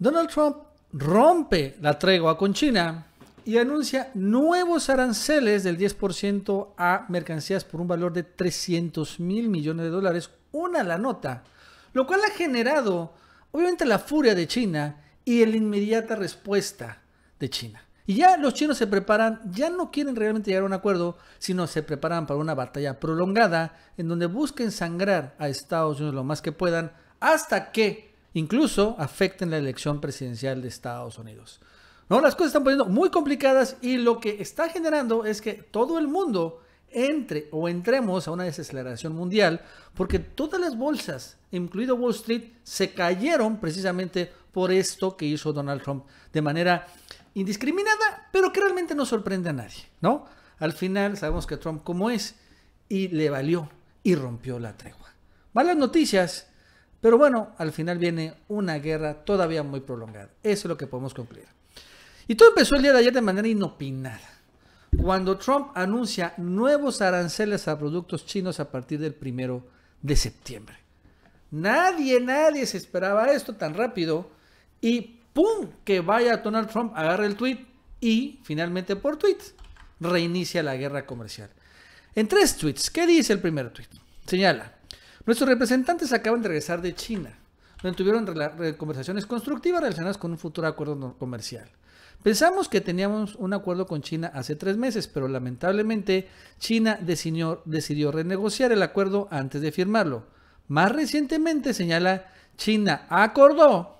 Donald Trump rompe la tregua con China y anuncia nuevos aranceles del 10% a mercancías por un valor de 300 mil millones de dólares, una la nota, lo cual ha generado obviamente la furia de China y la inmediata respuesta de China. Y ya los chinos se preparan, ya no quieren realmente llegar a un acuerdo, sino se preparan para una batalla prolongada en donde busquen sangrar a Estados Unidos lo más que puedan hasta que incluso afecten la elección presidencial de Estados Unidos. No, las cosas están poniendo muy complicadas y lo que está generando es que todo el mundo entre o entremos a una desaceleración mundial porque todas las bolsas, incluido Wall Street, se cayeron precisamente por esto que hizo Donald Trump de manera indiscriminada, pero que realmente no sorprende a nadie, ¿no? Al final sabemos que Trump como es y le valió y rompió la tregua. Malas noticias pero bueno, al final viene una guerra todavía muy prolongada. Eso es lo que podemos concluir. Y todo empezó el día de ayer de manera inopinada, cuando Trump anuncia nuevos aranceles a productos chinos a partir del primero de septiembre. Nadie, nadie se esperaba esto tan rápido y ¡pum! que vaya Donald Trump, agarra el tweet y finalmente por tweet reinicia la guerra comercial. En tres tweets, ¿qué dice el primer tweet? Señala, Nuestros representantes acaban de regresar de China, donde tuvieron conversaciones constructivas relacionadas con un futuro acuerdo comercial. Pensamos que teníamos un acuerdo con China hace tres meses, pero lamentablemente China decidió, decidió renegociar el acuerdo antes de firmarlo. Más recientemente, señala, China acordó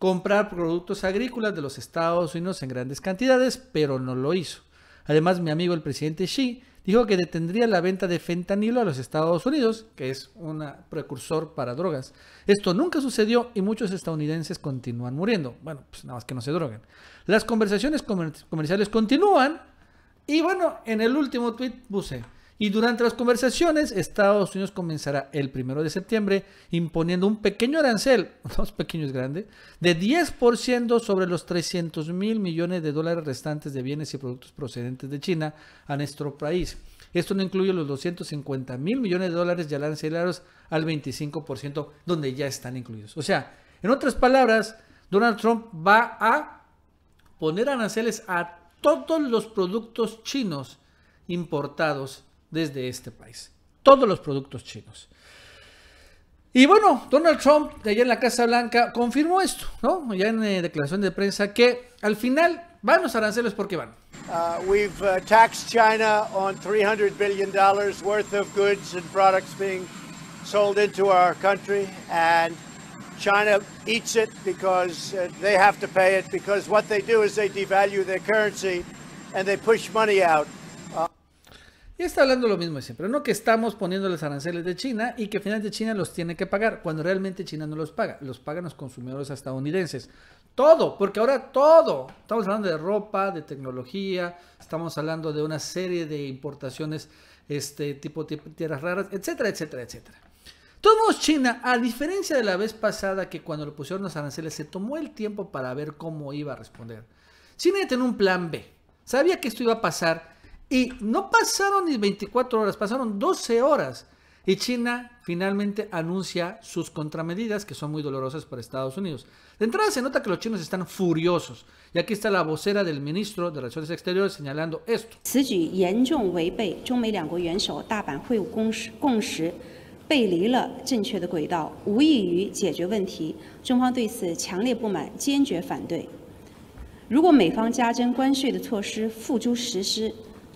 comprar productos agrícolas de los Estados Unidos en grandes cantidades, pero no lo hizo. Además, mi amigo el presidente Xi dijo que detendría la venta de fentanilo a los Estados Unidos, que es un precursor para drogas. Esto nunca sucedió y muchos estadounidenses continúan muriendo. Bueno, pues nada más que no se droguen. Las conversaciones comerciales continúan y bueno, en el último tweet puse... Y durante las conversaciones, Estados Unidos comenzará el 1 de septiembre imponiendo un pequeño arancel, no es pequeño, es grande, de 10% sobre los 300 mil millones de dólares restantes de bienes y productos procedentes de China a nuestro país. Esto no incluye los 250 mil millones de dólares ya arancelados al 25%, donde ya están incluidos. O sea, en otras palabras, Donald Trump va a poner aranceles a todos los productos chinos importados desde este país. Todos los productos chinos. Y bueno, Donald Trump, de allá en la Casa Blanca, confirmó esto, ¿no? Ya en eh, declaración de prensa, que al final van los aranceles porque van. Uh, we've uh, taxed China on $300 billion worth of goods and products being sold into our country, and China eats it because uh, they have to pay it because what they do is they devalue their currency and they push money out. Y está hablando lo mismo de siempre, ¿no? Que estamos poniendo los aranceles de China y que finalmente China los tiene que pagar, cuando realmente China no los paga, los pagan los consumidores estadounidenses. Todo, porque ahora todo. Estamos hablando de ropa, de tecnología, estamos hablando de una serie de importaciones este tipo tierras raras, etcétera, etcétera, etcétera. Todos China, a diferencia de la vez pasada que cuando le pusieron los aranceles, se tomó el tiempo para ver cómo iba a responder. China tiene un plan B. Sabía que esto iba a pasar y no pasaron ni 24 horas, pasaron 12 horas. Y China finalmente anuncia sus contramedidas que son muy dolorosas para Estados Unidos. De entrada se nota que los chinos están furiosos. Y aquí está la vocera del ministro de Relaciones Exteriores señalando esto.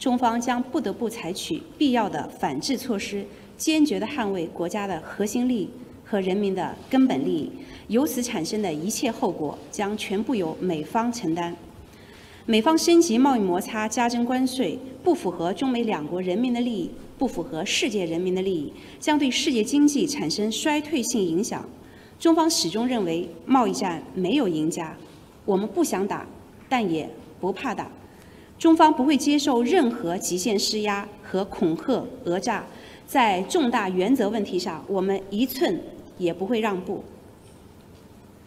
中方将不得不采取必要的反制措施，坚决地捍卫国家的核心利益和人民的根本利益。由此产生的一切后果，将全部由美方承担。美方升级贸易摩擦、加征关税，不符合中美两国人民的利益，不符合世界人民的利益，将对世界经济产生衰退性影响。中方始终认为，贸易战没有赢家。我们不想打，但也不怕打。中方不会接受任何极限施压和恐吓讹诈，在重大原则问题上，我们一寸也不会让步。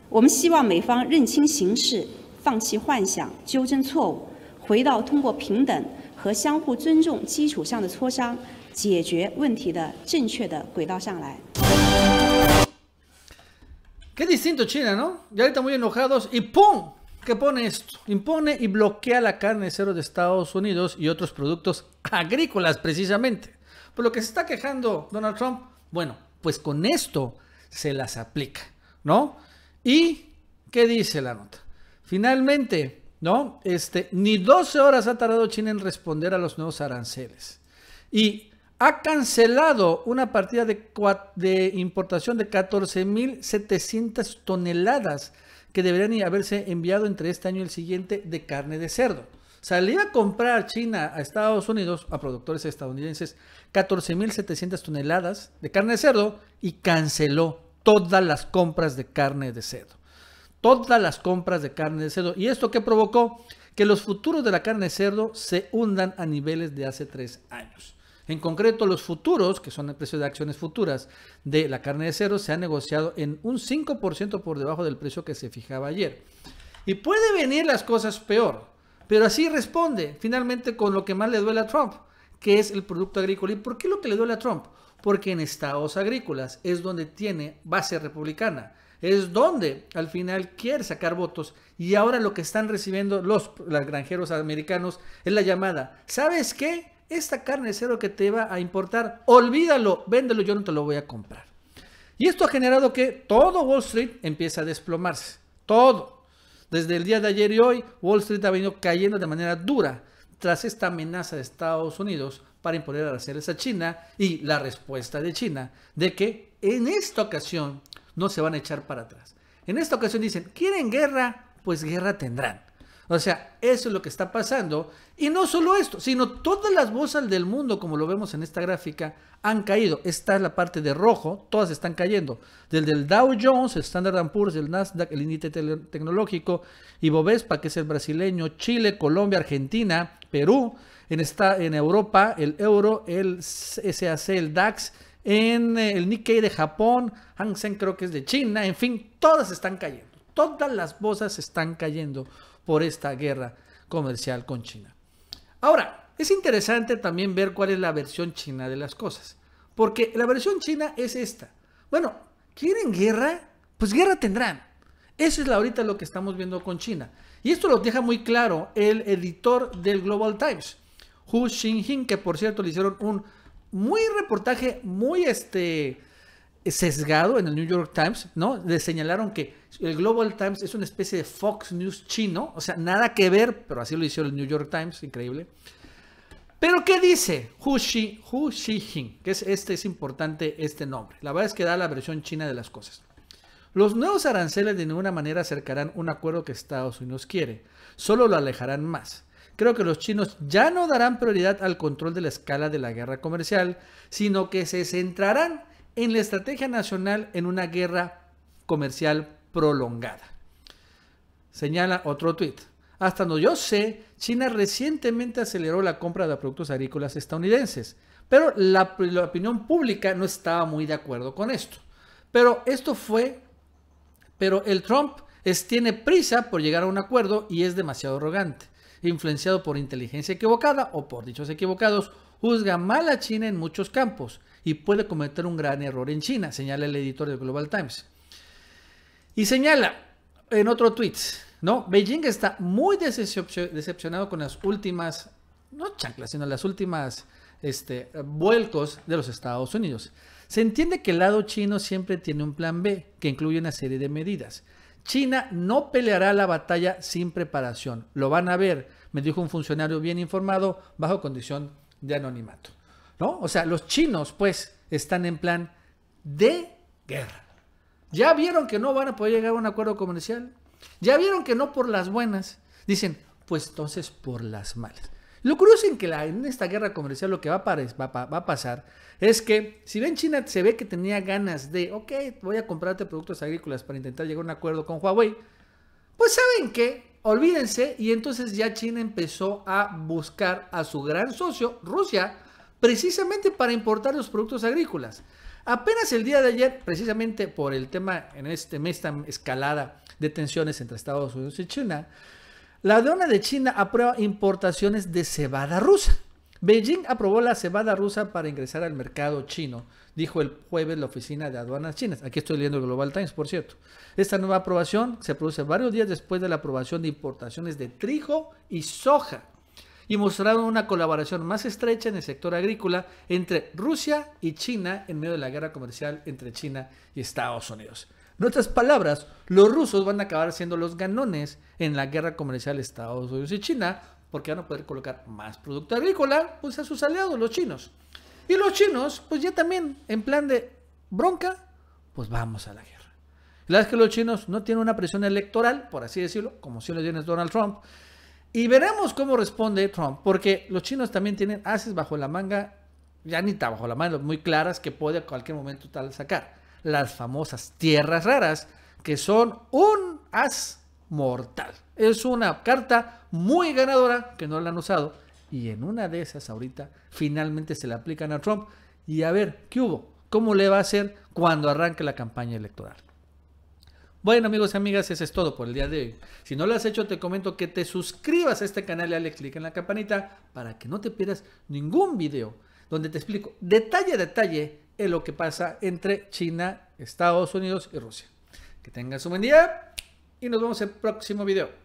我们希望美方认清形势，放弃幻想，纠正错误，回到通过平等和相互尊重基础上的磋商解决问题的正确的轨道上来。Qué distinto China, ¿no? Ya t muy enojados y pum. que pone esto, impone y bloquea la carne cero de Estados Unidos y otros productos agrícolas precisamente. Por lo que se está quejando Donald Trump, bueno, pues con esto se las aplica, ¿no? ¿Y qué dice la nota? Finalmente, ¿no? Este, ni 12 horas ha tardado China en responder a los nuevos aranceles. Y ha cancelado una partida de, de importación de 14.700 toneladas que deberían haberse enviado entre este año y el siguiente de carne de cerdo. Salía a comprar China a Estados Unidos, a productores estadounidenses, 14.700 toneladas de carne de cerdo y canceló todas las compras de carne de cerdo. Todas las compras de carne de cerdo. ¿Y esto qué provocó? Que los futuros de la carne de cerdo se hundan a niveles de hace tres años. En concreto, los futuros, que son el precio de acciones futuras de la carne de cero, se han negociado en un 5% por debajo del precio que se fijaba ayer. Y puede venir las cosas peor, pero así responde finalmente con lo que más le duele a Trump, que es el producto agrícola. ¿Y por qué lo que le duele a Trump? Porque en estados agrícolas es donde tiene base republicana es donde al final quiere sacar votos y ahora lo que están recibiendo los, los, granjeros americanos es la llamada, ¿sabes qué? Esta carne cero que te va a importar. Olvídalo, véndelo, yo no te lo voy a comprar. Y esto ha generado que todo Wall Street empiece a desplomarse. Todo. Desde el día de ayer y hoy, Wall Street ha venido cayendo de manera dura tras esta amenaza de Estados Unidos para imponer aranceles a China y la respuesta de China de que en esta ocasión no se van a echar para atrás. En esta ocasión dicen, ¿quieren guerra? Pues guerra tendrán. O sea, eso es lo que está pasando. Y no solo esto, sino todas las bolsas del mundo, como lo vemos en esta gráfica, han caído. Esta es la parte de rojo, todas están cayendo. Desde el Dow Jones, Standard Poor's, el Nasdaq, el índice tecnológico, y Bovespa, que es el brasileño, Chile, Colombia, Argentina, Perú. En, esta, en Europa, el euro, el SAC, el DAX, en eh, el Nikkei de Japón, Hang Seng creo que es de China, en fin, todas están cayendo. Todas las bolsas están cayendo por esta guerra comercial con China. Ahora, es interesante también ver cuál es la versión china de las cosas, porque la versión china es esta. Bueno, ¿quieren guerra? Pues guerra tendrán. Eso es ahorita lo que estamos viendo con China. Y esto lo deja muy claro el editor del Global Times, Hu Xinjin, que por cierto le hicieron un muy reportaje muy este sesgado en el New York Times, ¿no? Le señalaron que el Global Times es una especie de Fox News chino, o sea, nada que ver, pero así lo hizo el New York Times, increíble. Pero ¿qué dice Hu, Shi, Hu Que es, este es importante este nombre. La verdad es que da la versión china de las cosas. Los nuevos aranceles de ninguna manera acercarán un acuerdo que Estados Unidos quiere, solo lo alejarán más. Creo que los chinos ya no darán prioridad al control de la escala de la guerra comercial, sino que se centrarán en la estrategia nacional en una guerra comercial prolongada. Señala otro tuit. Hasta donde yo sé, China recientemente aceleró la compra de productos agrícolas estadounidenses, pero la, opinión pública no estaba muy de acuerdo con esto. Pero esto fue, pero el Trump tiene prisa por llegar a un acuerdo y es demasiado arrogante influenciado por inteligencia equivocada o por dichos equivocados, juzga mal a China en muchos campos y puede cometer un gran error en China, señala el editor del Global Times. Y señala en otro tweet, ¿no? Beijing está muy decepcionado con las últimas, no chanclas, sino las últimas este, vuelcos de los Estados Unidos. Se entiende que el lado chino siempre tiene un plan B, que incluye una serie de medidas. China no peleará la batalla sin preparación. Lo van a ver, me dijo un funcionario bien informado, bajo condición de anonimato. ¿No? O sea, los chinos, pues, están en plan de guerra. Ya vieron que no van a poder llegar a un acuerdo comercial. Ya vieron que no por las buenas. Dicen, pues entonces por las malas. Lo curioso en que la, en esta guerra comercial lo que va a, a pasar es que si bien China se ve que tenía ganas de, ok, voy a comprarte productos agrícolas para intentar llegar a un acuerdo con Huawei, pues saben que olvídense y entonces ya China empezó a buscar a su gran socio, Rusia, precisamente para importar los productos agrícolas. Apenas el día de ayer, precisamente por el tema en este mes tan escalada de tensiones entre Estados Unidos y China, la aduana de China aprueba importaciones de cebada rusa. Beijing aprobó la cebada rusa para ingresar al mercado chino, dijo el jueves la oficina de aduanas chinas. Aquí estoy leyendo el Global Times, por cierto. Esta nueva aprobación se produce varios días después de la aprobación de importaciones de trigo y soja y mostraron una colaboración más estrecha en el sector agrícola entre Rusia y China en medio de la guerra comercial entre China y Estados Unidos. En otras palabras, los rusos van a acabar siendo los ganones en la guerra comercial Estados Unidos y China porque van a poder colocar más producto agrícola pues, a sus aliados, los chinos. Y los chinos, pues ya también, en plan de bronca, pues vamos a la guerra. La verdad es que los chinos no tienen una presión electoral, por así decirlo, como si lo tiene Donald Trump. Y veremos cómo responde Trump, porque los chinos también tienen haces bajo la manga, ya ni está bajo la manga, muy claras que puede a cualquier momento tal sacar las famosas tierras raras, que son un as mortal. Es una carta muy ganadora que no la han usado y en una de esas ahorita finalmente se la aplican a Trump y a ver qué hubo, cómo le va a hacer cuando arranque la campaña electoral. Bueno amigos y amigas, eso es todo por el día de hoy. Si no lo has hecho, te comento que te suscribas a este canal y dale clic en la campanita para que no te pierdas ningún video donde te explico detalle a detalle en lo que pasa entre China, Estados Unidos y Rusia. Que tengan su buen día y nos vemos en el próximo video.